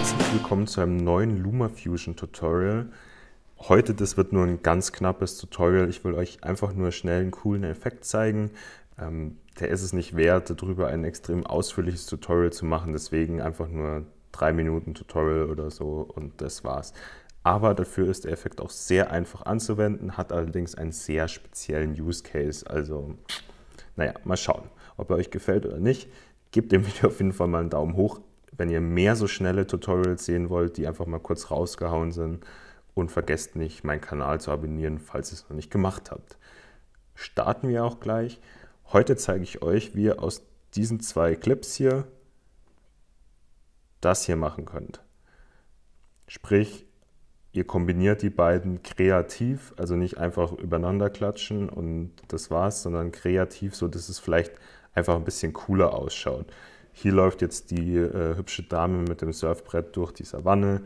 Herzlich willkommen zu einem neuen LumaFusion Tutorial. Heute, das wird nur ein ganz knappes Tutorial. Ich will euch einfach nur schnell einen coolen Effekt zeigen. Ähm, der ist es nicht wert, darüber ein extrem ausführliches Tutorial zu machen. Deswegen einfach nur drei Minuten Tutorial oder so und das war's. Aber dafür ist der Effekt auch sehr einfach anzuwenden, hat allerdings einen sehr speziellen Use Case. Also, naja, mal schauen, ob er euch gefällt oder nicht. Gebt dem Video auf jeden Fall mal einen Daumen hoch, wenn ihr mehr so schnelle Tutorials sehen wollt, die einfach mal kurz rausgehauen sind. Und vergesst nicht, meinen Kanal zu abonnieren, falls ihr es noch nicht gemacht habt. Starten wir auch gleich. Heute zeige ich euch, wie ihr aus diesen zwei Clips hier das hier machen könnt. Sprich, ihr kombiniert die beiden kreativ, also nicht einfach übereinander klatschen und das war's, sondern kreativ, so dass es vielleicht einfach ein bisschen cooler ausschaut. Hier läuft jetzt die äh, hübsche Dame mit dem Surfbrett durch die Savanne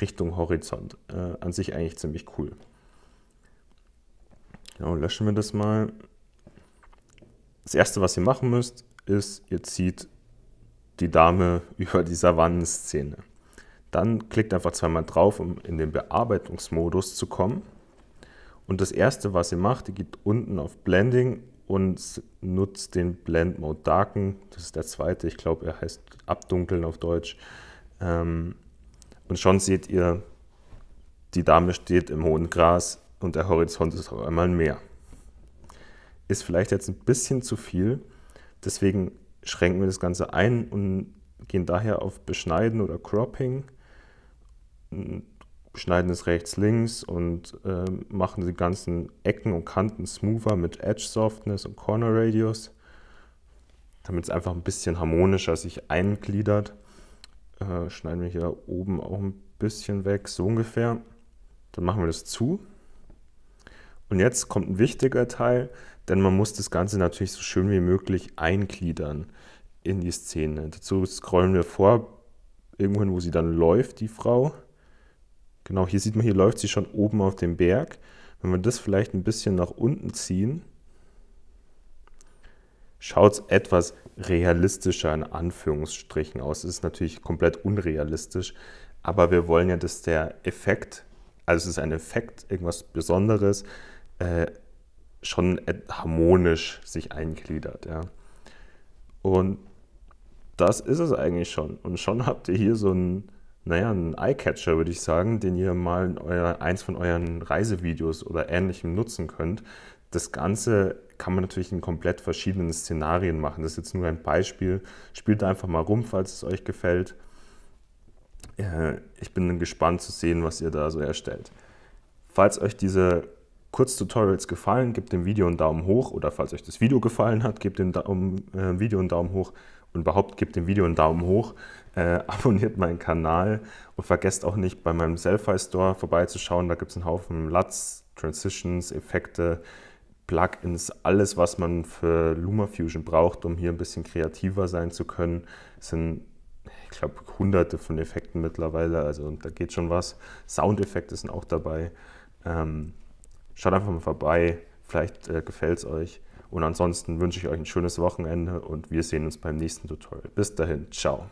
Richtung Horizont. Äh, an sich eigentlich ziemlich cool. Genau, löschen wir das mal. Das erste, was ihr machen müsst, ist, ihr zieht die Dame über die Savannenszene. Dann klickt einfach zweimal drauf, um in den Bearbeitungsmodus zu kommen. Und das erste, was ihr macht, ihr geht unten auf Blending und nutzt den Blend Mode Darken. Das ist der zweite, ich glaube, er heißt Abdunkeln auf Deutsch. Ähm, und schon seht ihr, die Dame steht im hohen Gras und der Horizont ist auf einmal mehr. Ist vielleicht jetzt ein bisschen zu viel, deswegen schränken wir das Ganze ein und gehen daher auf Beschneiden oder Cropping schneiden es rechts, links und äh, machen die ganzen Ecken und Kanten smoother mit Edge Softness und Corner Radius, damit es einfach ein bisschen harmonischer sich eingliedert. Äh, schneiden wir hier oben auch ein bisschen weg, so ungefähr. Dann machen wir das zu. Und jetzt kommt ein wichtiger Teil, denn man muss das Ganze natürlich so schön wie möglich eingliedern in die Szene. Dazu scrollen wir vor, irgendwohin, wo sie dann läuft, die Frau. Genau, hier sieht man, hier läuft sie schon oben auf dem Berg. Wenn wir das vielleicht ein bisschen nach unten ziehen, schaut es etwas realistischer in Anführungsstrichen aus. Es ist natürlich komplett unrealistisch, aber wir wollen ja, dass der Effekt, also es ist ein Effekt, irgendwas Besonderes, äh, schon harmonisch sich eingliedert. Ja. Und das ist es eigentlich schon. Und schon habt ihr hier so ein naja, ein Eyecatcher, würde ich sagen, den ihr mal in euer, eins von euren Reisevideos oder ähnlichem nutzen könnt. Das Ganze kann man natürlich in komplett verschiedenen Szenarien machen. Das ist jetzt nur ein Beispiel. Spielt einfach mal rum, falls es euch gefällt. Äh, ich bin gespannt zu sehen, was ihr da so erstellt. Falls euch diese Kurztutorials gefallen, gebt dem Video einen Daumen hoch oder falls euch das Video gefallen hat, gebt dem Daumen, äh, Video einen Daumen hoch und überhaupt gebt dem Video einen Daumen hoch, äh, abonniert meinen Kanal und vergesst auch nicht bei meinem Selfie Store vorbeizuschauen. Da gibt es einen Haufen LUTs, Transitions, Effekte, Plugins, alles, was man für LumaFusion braucht, um hier ein bisschen kreativer sein zu können. Es sind, ich glaube, hunderte von Effekten mittlerweile, also da geht schon was. Soundeffekte sind auch dabei. Ähm, schaut einfach mal vorbei, vielleicht äh, gefällt es euch. Und ansonsten wünsche ich euch ein schönes Wochenende und wir sehen uns beim nächsten Tutorial. Bis dahin, ciao.